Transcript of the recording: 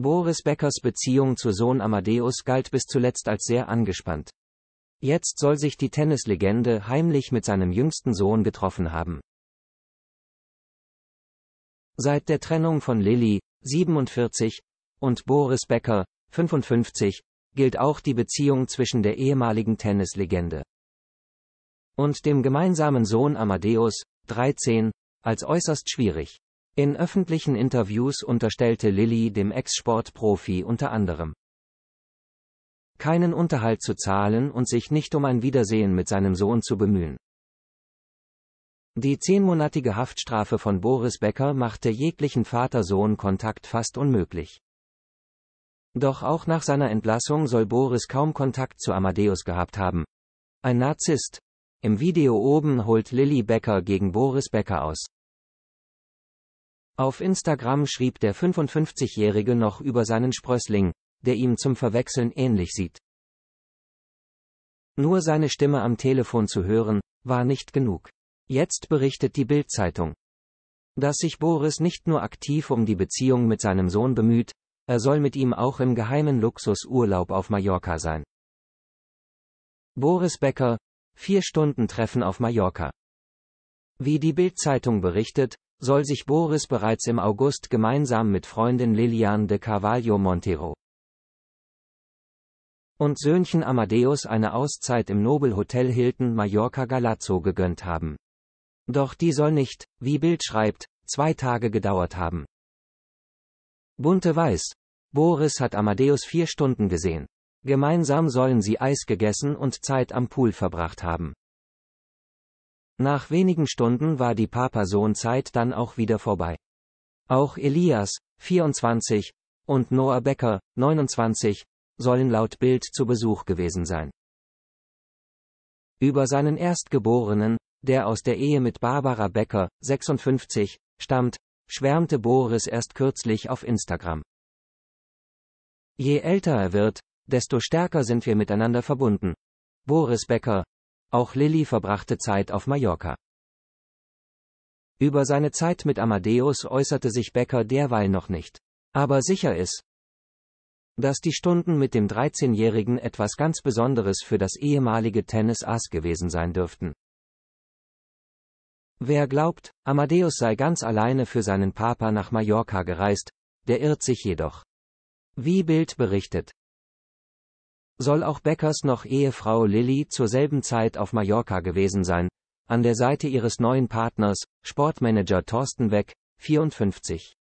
Boris Beckers Beziehung zu Sohn Amadeus galt bis zuletzt als sehr angespannt. Jetzt soll sich die Tennislegende heimlich mit seinem jüngsten Sohn getroffen haben. Seit der Trennung von Lilly, 47, und Boris Becker, 55, gilt auch die Beziehung zwischen der ehemaligen Tennislegende und dem gemeinsamen Sohn Amadeus, 13, als äußerst schwierig. In öffentlichen Interviews unterstellte Lilly dem Ex-Sportprofi unter anderem keinen Unterhalt zu zahlen und sich nicht um ein Wiedersehen mit seinem Sohn zu bemühen. Die zehnmonatige Haftstrafe von Boris Becker machte jeglichen Vater-Sohn-Kontakt fast unmöglich. Doch auch nach seiner Entlassung soll Boris kaum Kontakt zu Amadeus gehabt haben. Ein Narzisst. Im Video oben holt Lilly Becker gegen Boris Becker aus. Auf Instagram schrieb der 55-Jährige noch über seinen Sprössling, der ihm zum Verwechseln ähnlich sieht. Nur seine Stimme am Telefon zu hören, war nicht genug. Jetzt berichtet die Bild-Zeitung, dass sich Boris nicht nur aktiv um die Beziehung mit seinem Sohn bemüht, er soll mit ihm auch im geheimen Luxusurlaub auf Mallorca sein. Boris Becker, vier Stunden Treffen auf Mallorca. Wie die Bild-Zeitung berichtet, soll sich Boris bereits im August gemeinsam mit Freundin Liliane de Carvalho Montero und Söhnchen Amadeus eine Auszeit im Nobelhotel Hilton Mallorca Galazzo gegönnt haben. Doch die soll nicht, wie Bild schreibt, zwei Tage gedauert haben. Bunte Weiß. Boris hat Amadeus vier Stunden gesehen. Gemeinsam sollen sie Eis gegessen und Zeit am Pool verbracht haben. Nach wenigen Stunden war die Papasohn-Zeit dann auch wieder vorbei. Auch Elias, 24, und Noah Becker, 29, sollen laut Bild zu Besuch gewesen sein. Über seinen Erstgeborenen, der aus der Ehe mit Barbara Becker, 56, stammt, schwärmte Boris erst kürzlich auf Instagram. Je älter er wird, desto stärker sind wir miteinander verbunden. Boris Becker, auch Lilly verbrachte Zeit auf Mallorca. Über seine Zeit mit Amadeus äußerte sich Becker derweil noch nicht. Aber sicher ist, dass die Stunden mit dem 13-Jährigen etwas ganz Besonderes für das ehemalige Tennis-Ass gewesen sein dürften. Wer glaubt, Amadeus sei ganz alleine für seinen Papa nach Mallorca gereist, der irrt sich jedoch. Wie Bild berichtet, soll auch Beckers noch Ehefrau Lilly zur selben Zeit auf Mallorca gewesen sein, an der Seite ihres neuen Partners, Sportmanager Thorsten Weck, 54.